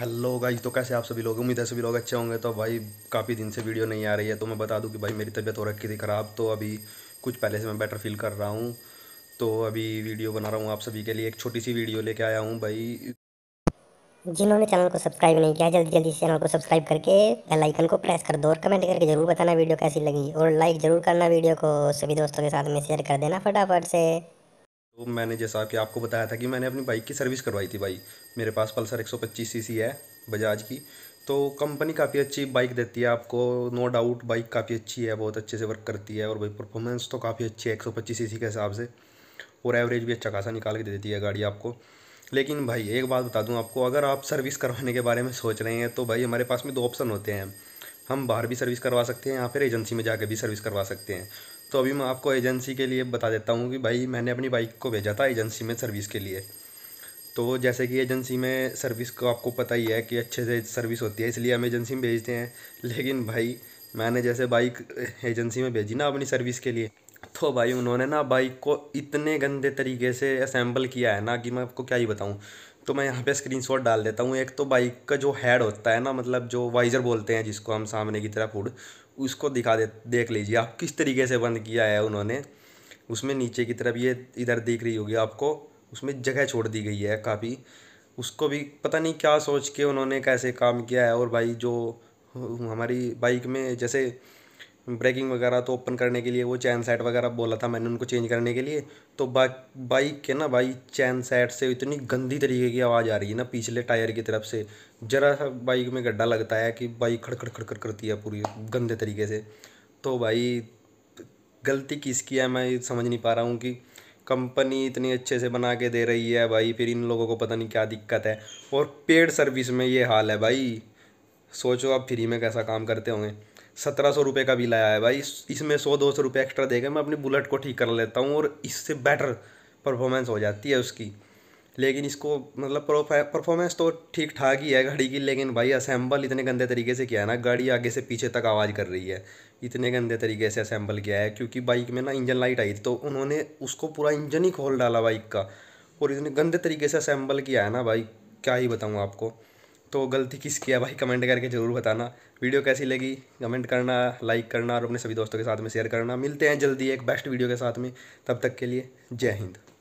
hello guys तो कैसे आप सभी लोग उम्मीद है सभी लोग अच्छे होंगे तो भाई काफ़ी दिन से वीडियो नहीं आ रही है तो मैं बता दूं कि भाई मेरी तबीयत हो रखी थी ख़राब तो अभी कुछ पहले से मैं बेटर फील कर रहा हूँ तो अभी वीडियो बना रहा हूँ आप सभी के लिए एक छोटी सी वीडियो लेके आया हूँ भाई जिन्होंने चैनल को सब्सक्राइब नहीं किया जल्दी जल्दी चैनल को सब्सक्राइब करके बेल आइकन को प्रेस कर दो और कमेंट करके जरूर बताना वीडियो कैसी लगी और लाइक ज़रूर करना वीडियो को सभी दोस्तों के साथ में शेयर कर देना फटाफट से तो मैंने जैसा कि आपको बताया था कि मैंने अपनी बाइक की सर्विस करवाई थी भाई मेरे पास पल्सर 125 सीसी है बजाज की तो कंपनी काफ़ी अच्छी बाइक देती है आपको नो डाउट बाइक काफ़ी अच्छी है बहुत अच्छे से वर्क करती है और भाई परफॉर्मेंस तो काफ़ी अच्छी है एक सीसी के हिसाब से और एवरेज भी अच्छा खासा निकाल के दे देती है गाड़ी आपको लेकिन भाई एक बात बता दूँ आपको अगर आप सर्विस करवाने के बारे में सोच रहे हैं तो भाई हमारे पास में दो ऑप्शन होते हैं हम बाहर भी सर्विस करवा सकते हैं या फिर एजेंसी में जाकर भी सर्विस करवा सकते हैं तो अभी मैं आपको एजेंसी के लिए बता देता हूँ कि भाई मैंने अपनी बाइक को भेजा था एजेंसी में सर्विस के लिए तो जैसे कि एजेंसी में सर्विस को आपको पता ही है कि अच्छे से सर्विस होती है इसलिए हम एजेंसी में भेजते हैं लेकिन भाई मैंने जैसे बाइक एजेंसी में भेजी ना अपनी सर्विस के लिए तो भाई उन्होंने ना बाइक को इतने गंदे तरीके से असेंबल किया है ना कि मैं आपको क्या ही बताऊँ तो मैं यहाँ पे स्क्रीनशॉट डाल देता हूँ एक तो बाइक का जो हेड होता है ना मतलब जो वाइज़र बोलते हैं जिसको हम सामने की तरफ उड़ उसको दिखा दे देख लीजिए आप किस तरीके से बंद किया है उन्होंने उसमें नीचे की तरफ ये इधर दिख रही होगी आपको उसमें जगह छोड़ दी गई है काफ़ी उसको भी पता नहीं क्या सोच के उन्होंने कैसे काम किया है और भाई जो हमारी बाइक में जैसे ब्रेकिंग वगैरह तो ओपन करने के लिए वो चैन सेट वगैरह बोला था मैंने उनको चेंज करने के लिए तो बाइक के ना भाई चैन सेट से इतनी गंदी तरीके की आवाज़ आ रही है ना पिछले टायर की तरफ से ज़रा सा बाइक में गड्ढा लगता है कि बाइक खड़खड़ खड़खड़ करती है पूरी गंदे तरीके से तो भाई गलती किसकी है मैं समझ नहीं पा रहा हूँ कि कंपनी इतनी अच्छे से बना के दे रही है भाई फिर इन लोगों को पता नहीं क्या दिक्कत है और पेड सर्विस में ये हाल है भाई सोचो आप फ्री में कैसा काम करते होंगे सत्रह सौ रुपये का बिल आया है भाई इसमें सौ दो सौ रुपये एक्स्ट्रा देकर मैं अपनी बुलेट को ठीक कर लेता हूँ और इससे बेटर परफॉर्मेंस हो जाती है उसकी लेकिन इसको मतलब परफॉर्मेंस तो ठीक ठाक ही है गाड़ी की लेकिन भाई असेंबल इतने गंदे तरीके से किया है ना गाड़ी आगे से पीछे तक आवाज़ कर रही है इतने गंदे तरीके से असेंबल किया है क्योंकि बाइक में ना इंजन लाइट आई थी तो उन्होंने उसको पूरा इंजन ही खोल डाला बाइक का और इतने गंदे तरीके से असेंबल किया है ना भाई क्या ही बताऊँ आपको तो गलती किस किया भाई कमेंट करके ज़रूर बताना वीडियो कैसी लगी कमेंट करना लाइक करना और अपने सभी दोस्तों के साथ में शेयर करना मिलते हैं जल्दी एक बेस्ट वीडियो के साथ में तब तक के लिए जय हिंद